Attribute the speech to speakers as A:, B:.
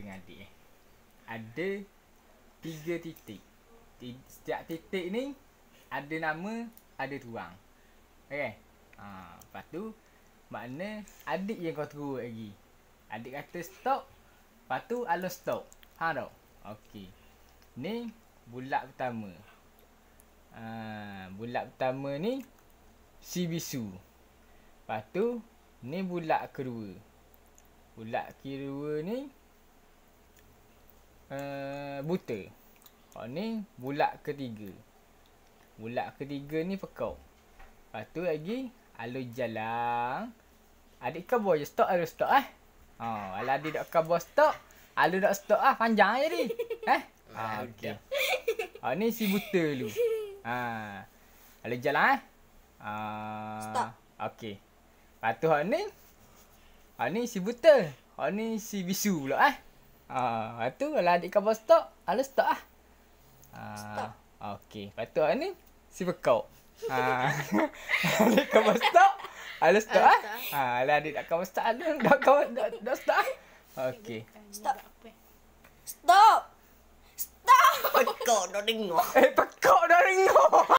A: kakak dengan adik eh. Ada tiga titik. Di, setiap titik ni ada nama, ada ruang. Okey. Ah, ha, lepas tu makna adik yang kau teruk lagi. Adik kata stop, lepas tu alun stop. Ha tau. Okey. Ni bulat pertama. Ah, ha, bulat pertama ni si bisu. Lepas tu ni bulat kedua. Bulat kedua ni Eh, buta. Kau oh, ni bulat ketiga. Bulat ketiga ni pekau. Lepas tu lagi alu jalan. Adik kau boleh stok alu stok eh. Ha, oh, ala adik dak kau boleh stok. Alu dak stok ah panjang aja ni. Eh? Ha, ah, okey. Ha oh, ni si buta dulu. Ha. Ah, alu jalan eh. Ha. Stok. Okey. Lepas tu hak ni. Hak ni si buta. Hak ni si bisu pula eh. Ah, tu kalau adik ah, ah. Ah, lah kau stop, alah stop ah. Ah, stop. Okey, patut ni si bekau. Ha. Adik kau stop, alah stop, alah stop ah. Ha, alah adik tak kau stop alah, dah kau dah, dah stop. Okey. Stop. Stop. Stop. Pekau dah dengar. Eh, pekau dah dengar.